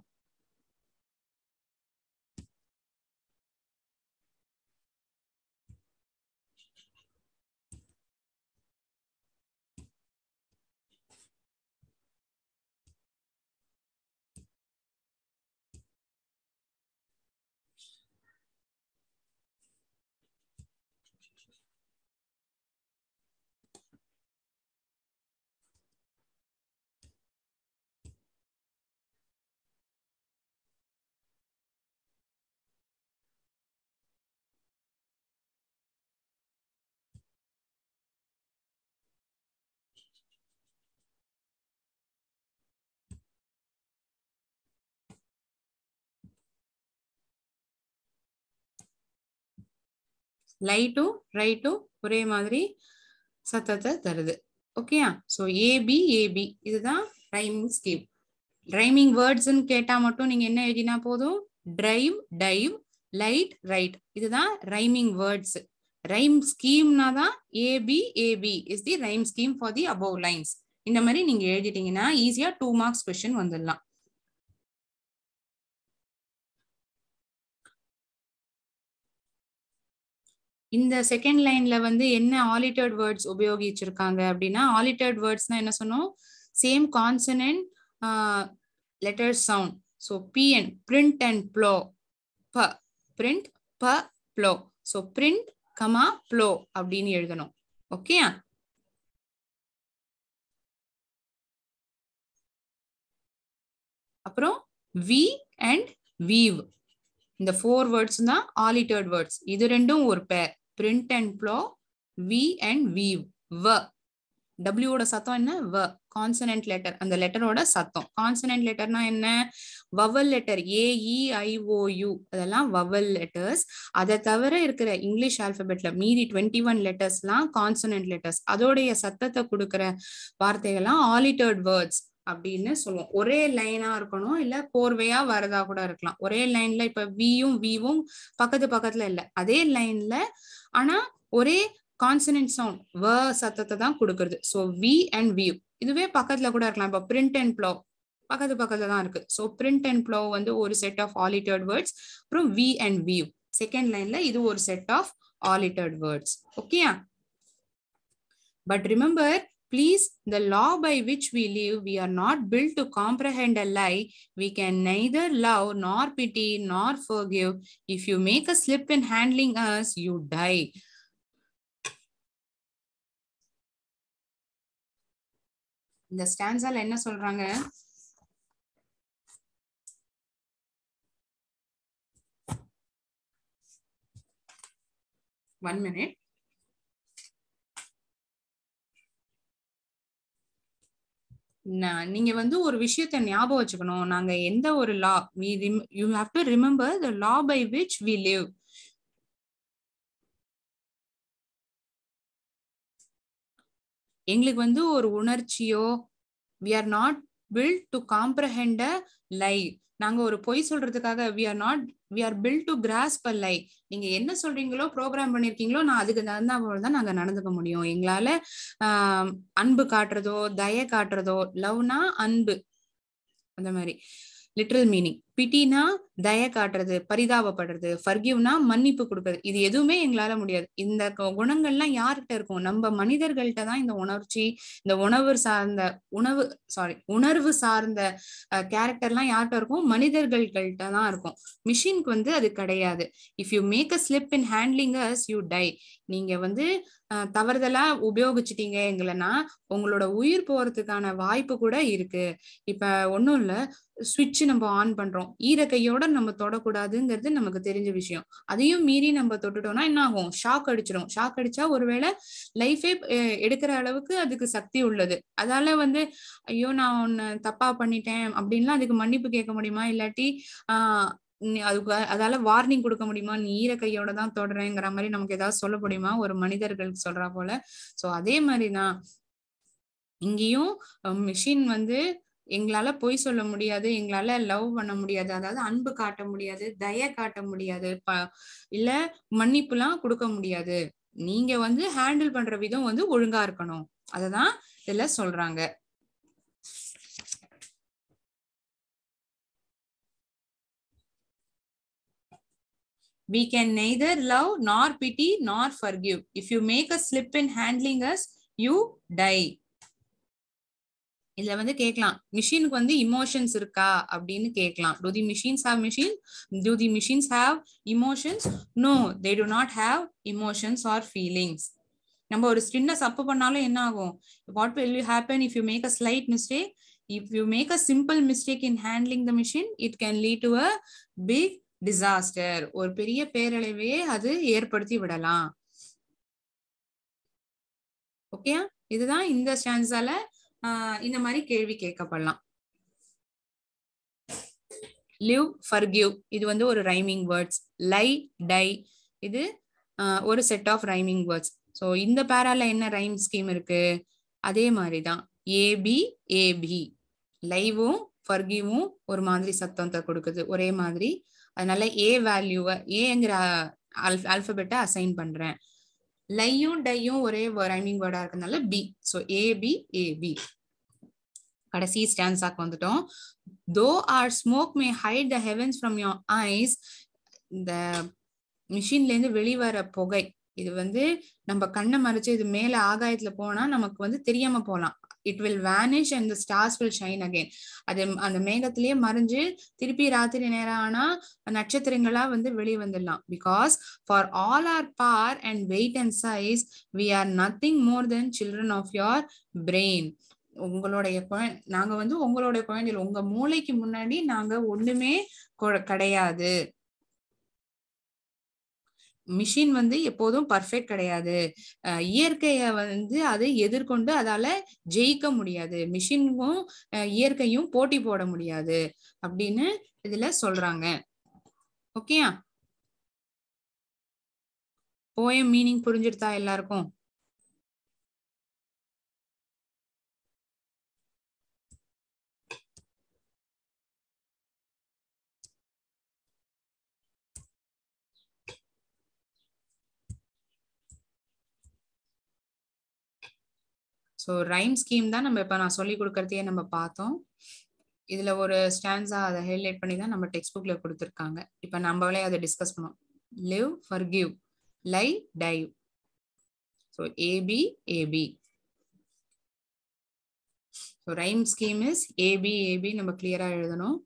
லைட்டும் ரைட்டும் ஒரே மாதிரி சத்தத்தை தருது ஓகேயா ஸோ ஏபி ஏபி இதுதான் ரைமிங் ஸ்கீம் ரைமிங் வேர்ட்ஸ்ன்னு கேட்டால் மட்டும் நீங்கள் என்ன எழுதினா போதும் ட்ரைவ் டைவ் லைட் ரைட் இதுதான் ரைமிங் வேர்ட்ஸ் ரைம் ஸ்கீம்னா தான் AB AB is the rhyme scheme for the above lines இந்த மாதிரி நீங்கள் எழுதிட்டீங்கன்னா ஈஸியாக டூ மார்க்ஸ் கொஷின் வந்துடலாம் இந்த செகண்ட் லைன்ல வந்து என்ன ஆலிட்டர்ட் வேர்ட்ஸ் உபயோகிச்சிருக்காங்க அப்படின்னா ஆலிட்டர்ட் வேர்ட்ஸ்னா என்ன சொன்னோம் same consonant letter sound so PN print and blow ப பிரிண்ட் ப blow so print comma blow அப்படின்னு எழுதணும் ஓகே அப்புறம் வி அண்ட் வீவ் இந்த ஃபோர் வேர்ட்ஸ் தான் ஆலிட்டர்ட் வேர்ட்ஸ் இது ரெண்டும் ஒரு பேர் print and plow, V and weave, V. W ஓட சத்தம் என்ன வ கான்சனன்ட் லெட்டர் அந்த லெட்டரோட சத்தம் கான்சனன்ட் லெட்டர்னா என்ன வவல் லெட்டர் ஏஇஐஓயு அதெல்லாம் வவல் லெட்டர்ஸ் அதை தவிர இருக்கிற இங்கிலீஷ் ஆல்பபெட்ல மீதி டுவெண்ட்டி ஒன் லெட்டர்ஸ்லாம் கான்சனன்ட் லெட்டர்ஸ் அதோடைய சத்தத்தை கொடுக்குற வார்த்தைகள்லாம் ஆலிட்டர்ட் வேர்ட்ஸ் அப்படின்னு சொல்லுவோம் ஒரே லைனா இருக்கணும் இல்ல போர்வையா வரதா கூட இருக்கலாம் ஒரே லைன்ல இப்ப வியும் விவும் பக்கத்து பக்கத்துல இல்ல அதே லைன்ல ஆனா ஒரே கான்சனன்ட் சவுண்ட் வ சத்தத்தை தான் கொடுக்கறது ஸோ வி அண்ட் வியூ இதுவே பக்கத்துல கூட இருக்கலாம் இப்போ பிரிண்ட் அண்ட் ப்ளோ பக்கத்து பக்கத்துல தான் இருக்கு ஸோ பிரிண்ட் அண்ட் ப்ளோ வந்து ஒரு செட் ஆஃப் ஆலிட்டர்ட் வேர்ட்ஸ் அப்புறம் வி அண்ட் வியூ செகண்ட் லைன்ல இது ஒரு செட் ஆஃப் ஆலிட்டர்ட் வேர்ட்ஸ் ஓகேயா but remember Please, the law by which we live, we are not built to comprehend a lie. We can neither love nor pity nor forgive. If you make a slip in handling us, you die. இந்த ஸ்டான்ஸால என்ன சொல்றாங்க one minute நீங்க வந்து ஒரு விஷயத்த ஞாபகம் வச்சுக்கணும் நாங்க எந்த ஒரு law we you have to remember the law by which we live எங்களுக்கு வந்து ஒரு உணர்ச்சியோ we are not built to comprehend a lie நாங்க ஒரு பொய் சொல்றதுக்காக we are not we are built to cross a lie நீங்க என்ன சொல்றீங்களோ ப்ரோக்ராம் பண்ணிருக்கீங்களோ நான் அதுக்கு தகுந்த தான் நாங்க நடந்துக்க முடியும் எங்களால அன்பு காட்டுறதோ தய காட்டுறதோ லவ்னா அன்பு அந்த மாதிரி லிட்ரல் மீனிங் பிட்டினா தய காட்டுறது பரிதாபப்படுறது ஃபர்கியூனா மன்னிப்பு கொடுக்கறது இது எதுவுமே எங்களால முடியாது இந்த குணங்கள்லாம் யார்கிட்ட இருக்கும் நம்ம மனிதர்கள்ட்ட தான் இந்த உணர்ச்சி இந்த உணவு சார்ந்த உணவு சாரி உணர்வு சார்ந்த கேரக்டர்லாம் யார்கிட்ட இருக்கும் மனிதர்கள்கிட்ட தான் இருக்கும் மிஷின்க்கு வந்து அது கிடையாது if you make a slip in handling as you die நீங்க வந்து தவறுதலா உபயோகிச்சிட்டீங்க எங்களைன்னா உங்களோட உயிர் போறதுக்கான வாய்ப்பு கூட இருக்கு இப்ப ஒன்றும் இல்லை சுவிட்ச் நம்ம ஆன் பண்றோம் ஈர கையோட நம்ம தொடக்கூடாதுங்கிறது நமக்கு தெரிஞ்ச விஷயம் அதையும் மீறி நம்ம தொட்டுட்டோம்னா என்ன ஆகும் ஷாக் அடிச்சிடும் ஷாக் அடிச்சா ஒருவேளை லைஃபே எடுக்கிற அளவுக்கு அதுக்கு சக்தி உள்ளது அதால வந்து ஐயோ நான் ஒன்னு தப்பா பண்ணிட்டேன் அப்படின்லாம் அதுக்கு மன்னிப்பு கேட்க முடியுமா இல்லாட்டி ஆஹ் அதுக்கு அதால வார்னிங் கொடுக்க முடியுமா நீ ஈர கையோட தான் தொடறேங்கிற மாதிரி நமக்கு ஏதாவது சொல்ல முடியுமா ஒரு மனிதர்களுக்கு சொல்றா போல சோ அதே மாதிரிதான் இங்கேயும் மிஷின் வந்து எங்களால பொய் சொல்ல முடியாது எங்களால லவ் பண்ண முடியாது அதாவது அன்பு காட்ட முடியாது தய காட்ட முடியாது ப இல்ல எல்லாம் கொடுக்க முடியாது நீங்க வந்து ஹேண்டில் பண்ற விதம் வந்து ஒழுங்கா இருக்கணும் அததான் இதுல சொல்றாங்க We can neither love nor pity nor forgive. If you make a slip in handling us, you die. இதுல வந்து கேட்கலாம் மிஷினுக்கு வந்து இமோஷன்ஸ் இருக்கா அப்படின்னு கேட்கலாம் do the machines have machine do the machines have emotions no they do not have emotions or feelings நம்ம ஒரு சின்ன சப்பு பண்ணாலும் என்ன ஆகும் what will you happen if you make a slight mistake if you make a simple mistake in handling the machine it can lead to a big disaster ஒரு பெரிய பேரழிவையே அது ஏற்படுத்தி விடலாம் ஓகே இதுதான் இந்த ஸ்டான்ஸால இந்த மாதிரி கேள்வி கேட்கப்படலாம் லிவ் ஃபர்கியூ இது வந்து ஒரு ரைமிங் வேர்ட்ஸ் லை டை இது ஒரு set of rhyming words so இந்த பேரால என்ன ரைம் ஸ்கீம் இருக்கு அதே மாதிரி தான் ஏபி ஏபி லைவும் ஃபர்கியூவும் ஒரு மாதிரி சத்தத்தை கொடுக்குது ஒரே மாதிரி அதனால ஏ வேல்யூவை ஏங்கிற அல் அல்பபெட்டை அசைன் பண்றேன் லையும் டையும் ஒரே ரைமிங் வேர்டா இருக்கனால பி ஸோ ஏபி ஏபி கடைசி ஸ்டான்ஸாக்கு வந்துட்டோம் though our smoke may hide the heavens from your eyes இந்த மிஷின்லேருந்து வெளிவர புகை இது வந்து நம்ம கண்ணை மறைச்சு இது மேல ஆகாயத்துல போனா நமக்கு வந்து தெரியாம போலாம் it will vanish and the stars will shine again அது அந்த மேகத்திலேயே மறைஞ்சு திருப்பி ராத்திரி நேரம் ஆனா நட்சத்திரங்களா வந்து வெளியே வந்துடலாம் because for all our power and weight and size we are nothing more than children of your brain உங்களுடைய நாங்க வந்து உங்களுடைய குழந்தைகள் உங்க மூளைக்கு முன்னாடி நாங்க ஒண்ணுமே கிடையாது மிஷின் வந்து எப்போதும் பர்ஃபெக்ட் கிடையாது இயற்கையை வந்து அதை எதிர்கொண்டு அதால ஜெயிக்க முடியாது மிஷின்கும் இயற்கையும் போட்டி போட முடியாது அப்படின்னு இதுல சொல்றாங்க ஓகேயா போயம் மீனிங் புரிஞ்சிருத்தா எல்லாருக்கும் ஸோ ரைம் ஸ்கீம் தான் நம்ம இப்போ நான் சொல்லி கொடுக்கறதையே நம்ம பார்த்தோம் இதுல ஒரு ஸ்டான்ஸா அதை ஹைலைட் பண்ணி தான் நம்ம டெக்ஸ்ட் புக்ல கொடுத்துருக்காங்க இப்போ நம்மளே அதை டிஸ்கஸ் பண்ணோம் live fur give lie dive so AB A B so rhyme scheme is A B A B நம்ம கிளியராக எழுதணும்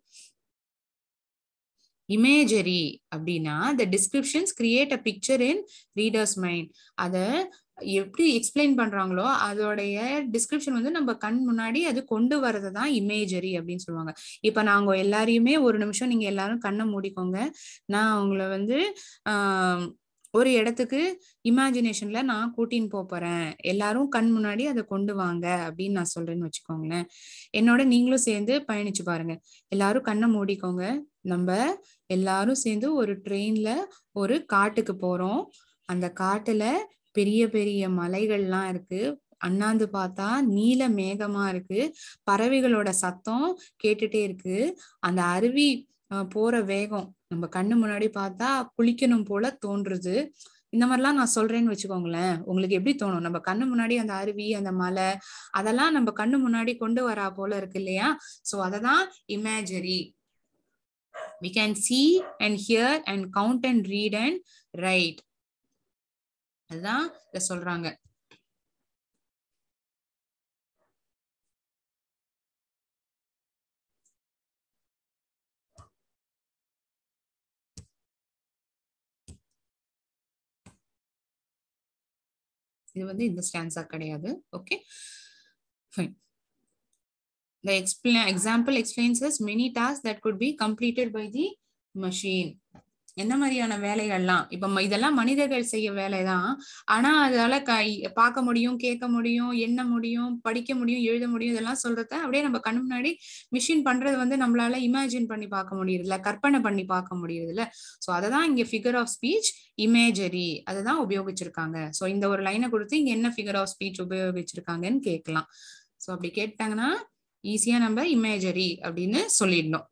இமேஜரி அப்படின்னா the descriptions create a picture in reader's mind அதை எப்படி எக்ஸ்பிளைன் பண்றாங்களோ அதோடைய டிஸ்கிரிப்ஷன் வந்து நம்ம கண் முன்னாடி அது கொண்டு வரது தான் இமேஜரி அப்படின்னு சொல்லுவாங்க இப்ப நாங்க எல்லாரையுமே ஒரு நிமிஷம் நீங்க எல்லாரும் கண்ணை மூடிக்கோங்க நான் உங்களை வந்து ஆஹ் ஒரு இடத்துக்கு இமேஜினேஷன்ல நான் கூட்டின்னு போறேன் எல்லாரும் கண் முன்னாடி அதை கொண்டு வாங்க அப்படின்னு நான் சொல்றேன்னு வச்சுக்கோங்களேன் என்னோட நீங்களும் சேர்ந்து பயணிச்சு பாருங்க எல்லாரும் கண்ணை மூடிக்கோங்க நம்ம எல்லாரும் சேர்ந்து ஒரு ட்ரெயின்ல ஒரு காட்டுக்கு போறோம் அந்த காட்டுல பெரிய பெரிய மலைகள்லாம் இருக்கு அண்ணாந்து பார்த்தா நீல மேகமா இருக்கு பறவைகளோட சத்தம் கேட்டுட்டே இருக்கு அந்த அருவி போற வேகம் நம்ம கண்ணு முன்னாடி பார்த்தா குளிக்கணும் போல தோன்றுது இந்த மாதிரிலாம் நான் சொல்றேன்னு வச்சுக்கோங்களேன் உங்களுக்கு எப்படி தோணும் நம்ம கண்ணு முன்னாடி அந்த அருவி அந்த மலை அதெல்லாம் நம்ம கண்ணு முன்னாடி கொண்டு வரா போல இருக்கு இல்லையா சோ அததான் imagery we can see and hear and count and read and write அதுதான் இத சொல்றாங்க இது வந்து இந்த ஸ்டான்ஸா கிடையாது okay fine The explain, example explains us many tasks that could be completed by the machine. என்ன மாதிரியான வேலைகள்லாம் இப்ப இதெல்லாம் மனிதர்கள் செய்ய வேலைதான் ஆனா அதால க பார்க்க முடியும் கேட்க முடியும் எண்ண முடியும் படிக்க முடியும் எழுத முடியும் இதெல்லாம் சொல்றத அப்படியே நம்ம கண் முன்னாடி மிஷின் பண்றது வந்து நம்மளால இமேஜின் பண்ணி பார்க்க முடியறதுல கற்பனை பண்ணி பார்க்க இல்ல சோ அததான் இங்க ஃபிகர் ஆஃப் ஸ்பீச் இமேஜரி அதுதான் உபயோகிச்சிருக்காங்க சோ இந்த ஒரு லைனை கொடுத்து இங்க என்ன ஃபிகர் ஆஃப் ஸ்பீச் உபயோகிச்சிருக்காங்கன்னு கேட்கலாம் சோ அப்படி கேட்டாங்கன்னா ஈஸியா நம்ம இமேஜரி அப்படின்னு சொல்லிடணும்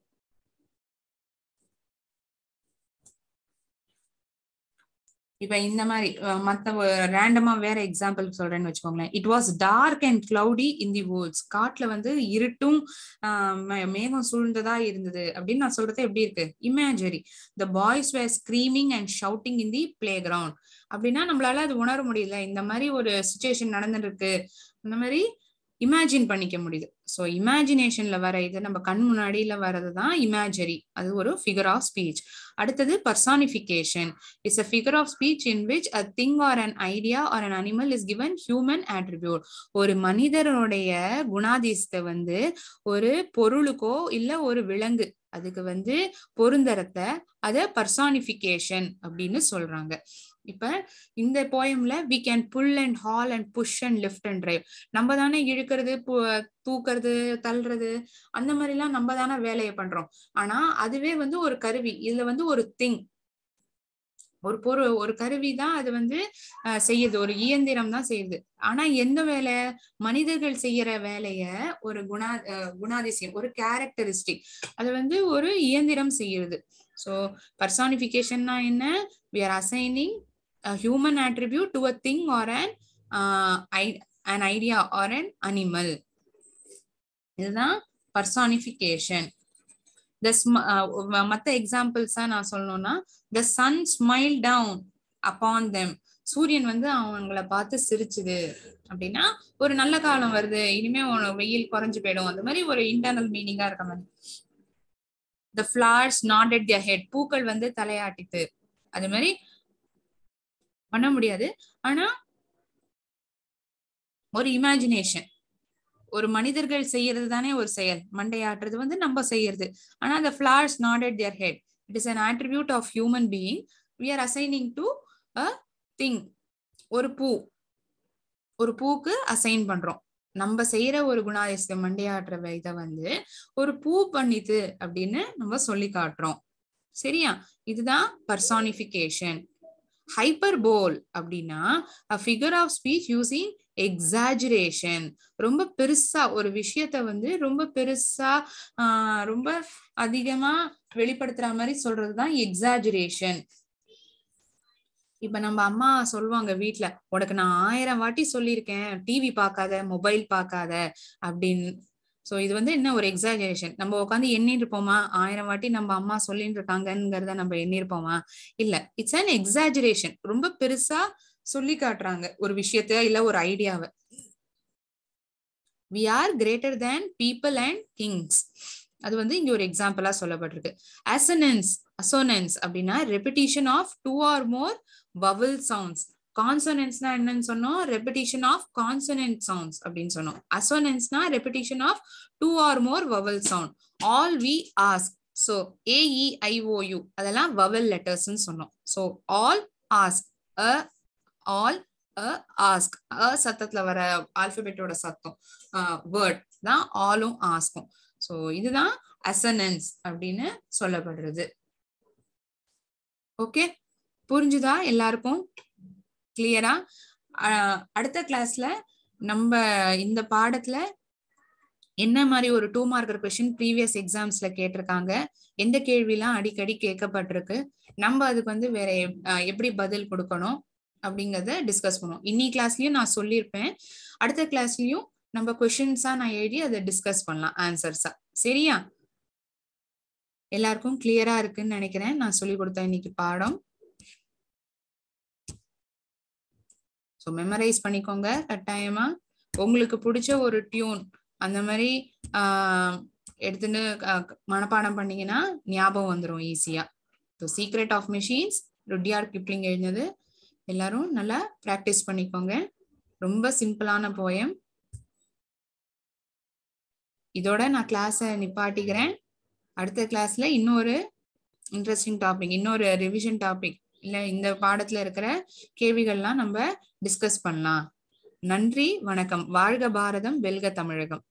இப்ப இந்த மாதிரி மத்த ரேண்டமா வேற எக்ஸாம்பிள் சொல்றேன்னு வச்சுக்கோங்களேன் it was dark and cloudy in the world's காட்டுல வந்து இருட்டும் மேகம் சூழ்ந்ததா இருந்தது அப்படின்னு நான் சொல்றது எப்படி இருக்கு imagery the boys were screaming and shouting in the playground அப்படின்னா நம்மளால அது உணர முடியல இந்த மாதிரி ஒரு சுச்சுவேஷன் நடந்துட்டு இருக்கு இந்த மாதிரி இமேஜின் பண்ணிக்க முடியுது ஸோ இமேஜினேஷன்ல வர இது நம்ம கண் முன்னாடியில வர்றது தான் இமேஜரி அது ஒரு ஃபிகர் ஆஃப் ஸ்பீச் அடுத்தது personification it's a figure of speech in which a thing or an idea or an animal is given human attribute ஒரு மனிதருடைய குணாதிசத்தை வந்து ஒரு பொருளுக்கோ இல்ல ஒரு விலங்கு அதுக்கு வந்து பொருந்தரத்தை அதை பர்சானிஃபிகேஷன் அப்படின்னு சொல்றாங்க இப்ப இந்த போயம்ல we can pull and haul and push and lift and drive நம்ம தானே இழுக்கிறது தூக்குறது தள்ளுறது அந்த மாதிரி எல்லாம் நம்ம தானே வேலையை பண்றோம் ஆனா அதுவே வந்து ஒரு கருவி இதுல வந்து ஒரு திங் ஒரு பொரு ஒரு கருவி தான் அது வந்து செய்யுது ஒரு இயந்திரம் தான் செய்யுது ஆனா எந்த வேலை மனிதர்கள் செய்யற வேலைய ஒரு குணா குணாதிசயம் ஒரு கேரக்டரிஸ்டிக் அது வந்து ஒரு இயந்திரம் செய்யறது ஸோ பர்சானிபிகேஷன்னா என்ன we are assigning a human attribute to a thing or an uh, an idea or an animal இதுதான் பர்சானிஃபிகேஷன் த மற்ற எக்ஸாம்பிள்ஸாக நான் சொல்லணும்னா the sun smile down upon them சூரியன் வந்து அவங்கள பார்த்து சிரிச்சுது அப்படின்னா ஒரு நல்ல காலம் வருது இனிமே வெயில் குறைஞ்சு போயிடும் அந்த மாதிரி ஒரு இன்டர்னல் மீனிங்கா இருக்க மாதிரி the flowers nod at their head பூக்கள் வந்து தலையாட்டித்து அது மாதிரி பண்ண முடியாது ஆனா ஒரு இமேஜினேஷன் ஒரு மனிதர்கள் செய்யறது தானே ஒரு செயல் மண்டையாட்டுறது வந்து நம்ம செய்யறது ஆனா அந்த flowers nod at their head it is an attribute of human being we are assigning to a thing ஒரு பூ ஒரு பூக்கு அசைன் பண்றோம் நம்ம செய்யற ஒரு குணாதிசயம் மண்டையாடுற இதை வந்து ஒரு பூ பண்ணிது அப்படின்னு நம்ம சொல்லி காட்டுறோம் சரியா இதுதான் பர்சானிபிகேஷன் ஹைப்பர்போல் அப்படின்னா figure of speech using exaggeration ரொம்ப பெருசா ஒரு விஷயத்த வந்து ரொம்ப பெருசா ரொம்ப அதிகமா வெளிப்படுத்துற மாதிரி சொல்றதுதான் எக்ஸாஜுரேஷன் இப்ப நம்ம அம்மா சொல்லுவாங்க வீட்டுல உனக்கு நான் ஆயிரம் வாட்டி சொல்லியிருக்கேன் டிவி பார்க்காத மொபைல் பார்க்காத அப்படின்னு ஸோ இது வந்து என்ன ஒரு எக்ஸாஜரேஷன் நம்ம உட்காந்து எண்ணிருப்போமா ஆயிரம் வாட்டி நம்ம அம்மா சொல்லிட்டு இருக்காங்கிறத நம்ம எண்ணிருப்போமா இல்ல இட்ஸ் அன் எக்ஸாஜரேஷன் ரொம்ப பெருசா சொல்லி காட்டுறாங்க ஒரு விஷயத்த இல்ல ஒரு ஐடியாவை we are greater than people and kings அது வந்து இங்க ஒரு எக்ஸாம்பிளா சொல்லப்பட்டிருக்கு அசனன்ஸ் அசோனன்ஸ் அப்படின்னா repetition of two or more vowel sounds கான்சோனன்ஸ்னா என்னன்னு சொன்னோம் ரெபிடிஷன் ஆஃப் கான்சோனன்ட் சவுண்ட்ஸ் அப்படின்னு சொன்னோம் அசோனன்ஸ்னா repetition of two or more vowel sound all we ask so A E I O U அதெல்லாம் வவல் லெட்டர்ஸ்ன்னு சொன்னோம் so all ask a all a ask a சத்தத்துல வர ஆல்பபெட்டோட சத்தம் வேர்ட் தான் ஆலும் ஆஸ்கும் ஸோ இதுதான் அசனன்ஸ் அப்படின்னு சொல்லப்படுறது ஓகே புரிஞ்சுதா எல்லாருக்கும் கிளியரா அடுத்த கிளாஸ்ல நம்ம இந்த பாடத்துல என்ன மாதிரி ஒரு டூ மார்க்கர் கொஸ்டின் ப்ரீவியஸ் எக்ஸாம்ஸ்ல கேட்டிருக்காங்க எந்த கேள்விலாம் அடிக்கடி கேட்கப்பட்டிருக்கு நம்ம அதுக்கு வந்து வேற எப்படி பதில் கொடுக்கணும் அப்படிங்கறத டிஸ்கஸ் பண்ணுவோம் இன்னி கிளாஸ்லயும் நான் சொல்லியிருப்பேன் அடுத்த கிளாஸ்லயும் நம்ம கொஷின்ஸா நான் எழுதி அதை டிஸ்கஸ் பண்ணலாம் ஆன்சர்ஸா சரியா எல்லாருக்கும் கிளியரா இருக்குன்னு நினைக்கிறேன் நான் சொல்லி கொடுத்தேன் இன்னைக்கு பாடம் ஸோ மெமரைஸ் பண்ணிக்கோங்க கட்டாயமா உங்களுக்கு பிடிச்ச ஒரு டியூன் அந்த மாதிரி எடுத்துன்னு மனப்பாடம் பண்ணீங்கன்னா ஞாபகம் வந்துடும் ஈஸியா so secret of machines Rudyard Kipling எழுந்தது எல்லாரும் நல்லா ப்ராக்டிஸ் பண்ணிக்கோங்க ரொம்ப சிம்பிளான போயம் இதோட நான் கிளாஸை நிப்பாட்டிக்கிறேன் அடுத்த கிளாஸ்ல இன்னொரு இன்ட்ரெஸ்டிங் டாபிக் இன்னொரு ரிவிஷன் டாபிக் இல்ல இந்த பாடத்துல இருக்கிற கேள்விகள்லாம் நம்ம டிஸ்கஸ் பண்ணலாம் நன்றி வணக்கம் வாழ்க பாரதம் வெல்க தமிழகம்